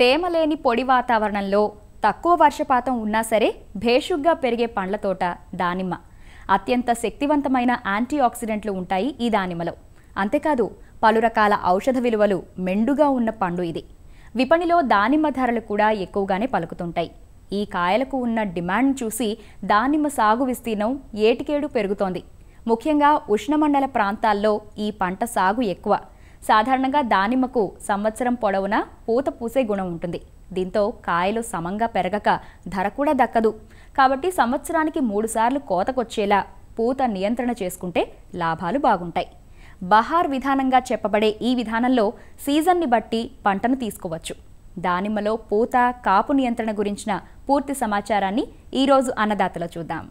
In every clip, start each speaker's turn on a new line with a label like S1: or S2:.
S1: తేమలేని పొడి వాతావరణంలో తక్కువ వర్షపాతం ఉన్నా సరే భేషుగ్గా పెరిగే పండ్ల తోట దానిమ్మ అత్యంత శక్తివంతమైన యాంటీ ఆక్సిడెంట్లు ఉంటాయి ఈ దానిమ్మలో అంతేకాదు పలు రకాల ఔషధ విలువలు మెండుగా ఉన్న పండు ఇది విపణిలో దానిమ్మ ధరలు కూడా ఎక్కువగానే పలుకుతుంటాయి ఈ కాయలకు ఉన్న డిమాండ్ చూసి దానిమ్మ సాగు విస్తీర్ణం ఏటికేడు పెరుగుతోంది ముఖ్యంగా ఉష్ణమండల ప్రాంతాల్లో ఈ పంట సాగు ఎక్కువ సాధారణంగా దానిమ్మకు సంవత్సరం పొడవునా పూత పూసే గుణం ఉంటుంది దీంతో కాయలు సమంగా పెరగక ధర కూడా దక్కదు కాబట్టి సంవత్సరానికి మూడుసార్లు కోతకొచ్చేలా పూత నియంత్రణ చేసుకుంటే లాభాలు బాగుంటాయి బహార్ విధానంగా చెప్పబడే ఈ విధానంలో సీజన్ని బట్టి పంటను తీసుకోవచ్చు దానిమ్మలో పూత కాపు నియంత్రణ గురించిన పూర్తి సమాచారాన్ని ఈరోజు అన్నదాతలో
S2: చూద్దాం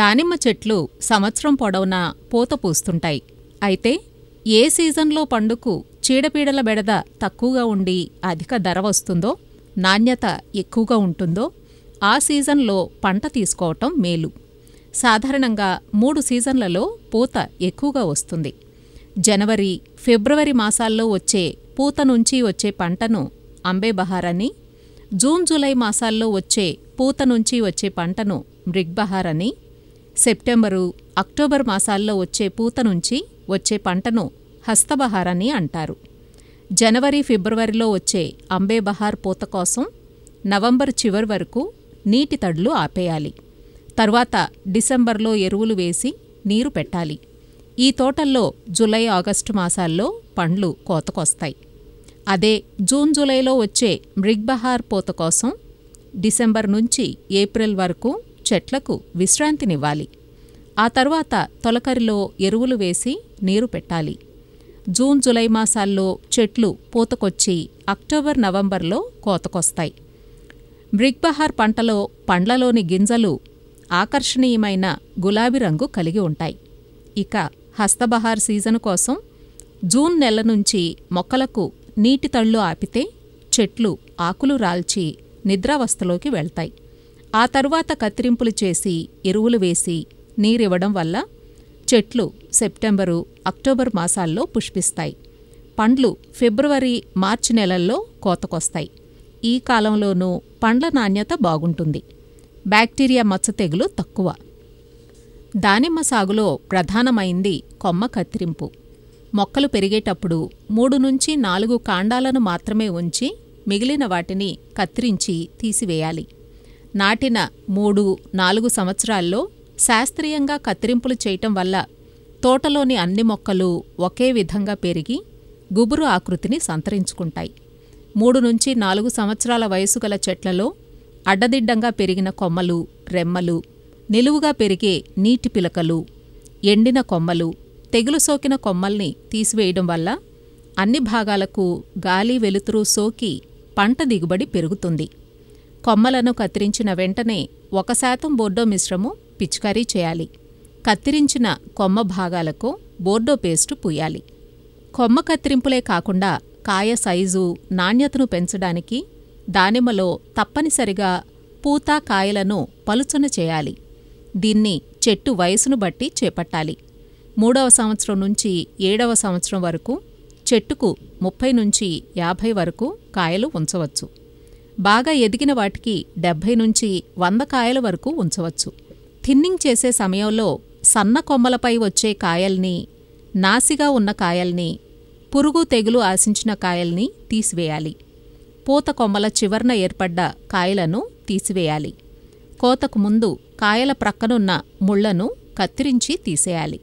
S2: దానిమ్మ చెట్లు సంవత్సరం పొడవునా పూత పూస్తుంటాయి అయితే ఏ సీజన్లో పండుకు చీడపీడల బెడద తక్కువగా ఉండి అధిక ధర వస్తుందో నాణ్యత ఎక్కువగా ఉంటుందో ఆ సీజన్లో పంట తీసుకోవటం మేలు సాధారణంగా మూడు సీజన్లలో పూత ఎక్కువగా వస్తుంది జనవరి ఫిబ్రవరి మాసాల్లో వచ్చే పూత నుంచి వచ్చే పంటను అంబేబహార్ అని జూన్ జూలై మాసాల్లో వచ్చే పూత నుంచి వచ్చే పంటను మృగ్బహార్ అని సెప్టెంబరు అక్టోబర్ మాసాల్లో వచ్చే పూత నుంచి వచ్చే పంటను హస్తబహార్ అని అంటారు జనవరి ఫిబ్రవరిలో వచ్చే అంబేబహార్ పూత కోసం నవంబర్ చివరి వరకు నీటి తడులు ఆపేయాలి తర్వాత డిసెంబర్లో ఎరువులు వేసి నీరు పెట్టాలి ఈ తోటల్లో జూలై ఆగస్టు మాసాల్లో పండ్లు కోతకొస్తాయి అదే జూన్ జూలైలో వచ్చే మృగ్బహార్ పూత కోసం డిసెంబర్ నుంచి ఏప్రిల్ వరకు చెట్లకు విశ్రాంతినివ్వాలి ఆ తర్వాత తొలకరిలో ఎరువులు వేసి నీరు పెట్టాలి జూన్ జులై మాసాల్లో చెట్లు పూతకొచ్చి అక్టోబర్ నవంబర్లో కోతకొస్తాయి బ్రిగ్బహార్ పంటలో పండ్లలోని గింజలు ఆకర్షణీయమైన గులాబీ రంగు కలిగి ఉంటాయి ఇక హస్తబహార్ సీజన్ కోసం జూన్ నెల నుంచి మొక్కలకు నీటి తళ్ళు ఆపితే చెట్లు ఆకులు రాల్చి నిద్రావస్థలోకి వెళ్తాయి ఆ తరువాత కత్తిరింపులు చేసి ఎరువులు వేసి నీరివ్వడం వల్ల చెట్లు సెప్టెంబరు అక్టోబర్ మాసాల్లో పుష్పిస్తాయి పండ్లు ఫిబ్రవరి మార్చి నెలల్లో కోతకొస్తాయి ఈ కాలంలోనూ పండ్ల నాణ్యత బాగుంటుంది బ్యాక్టీరియా మచ్చ తెగులు తక్కువ దానిమ్మ సాగులో ప్రధానమైంది కొమ్మ కత్తిరింపు మొక్కలు పెరిగేటప్పుడు మూడు నుంచి నాలుగు కాండాలను మాత్రమే ఉంచి మిగిలిన వాటిని కత్తిరించి తీసివేయాలి నాటిన మూడు నాలుగు సంవత్సరాల్లో శాస్త్రీయంగా కత్తిరింపులు చేయటం వల్ల తోటలోని అన్ని మొక్కలు ఒకే విధంగా పెరిగి గుబురు ఆకృతిని సంతరించుకుంటాయి మూడు నుంచి నాలుగు సంవత్సరాల వయసు గల చెట్లలో అడ్డదిడ్డంగా పెరిగిన కొమ్మలు రెమ్మలు నిలువుగా పెరిగే నీటి పిలకలు ఎండిన కొమ్మలు తెగులు సోకిన కొమ్మల్ని తీసివేయడం వల్ల అన్ని భాగాలకు గాలి వెలుతురు సోకి పంట దిగుబడి పెరుగుతుంది కొమ్మలను కత్తిరించిన వెంటనే ఒక శాతం బోర్డో మిశ్రము పిచికారీ చేయాలి కత్తిరించిన కొమ్మ భాగాలకు బోర్డో పేస్టు పూయాలి కొమ్మ కత్తిరింపులే కాకుండా కాయ సైజు నాణ్యతను పెంచడానికి దానిమ్మలో తప్పనిసరిగా పూత కాయలను పలుచన చేయాలి దీన్ని చెట్టు వయసును బట్టి చేపట్టాలి మూడవ సంవత్సరం నుంచి ఏడవ సంవత్సరం వరకు చెట్టుకు ముప్పై నుంచి యాభై వరకు కాయలు ఉంచవచ్చు బాగా ఎదిగిన వాటికి డెబ్భై నుంచి వంద కాయల వరకు ఉంచవచ్చు థిన్నింగ్ చేసే సమయంలో సన్న కొమ్మలపై వచ్చే కాయల్ని నాసిగా ఉన్న కాయల్ని పురుగు తెగులు ఆశించిన కాయల్ని తీసివేయాలి పూత కొమ్మల చివర్న ఏర్పడ్డ కాయలను తీసివేయాలి కోతకు ముందు కాయల ప్రక్కనున్న ముళ్లను కత్తిరించి తీసేయాలి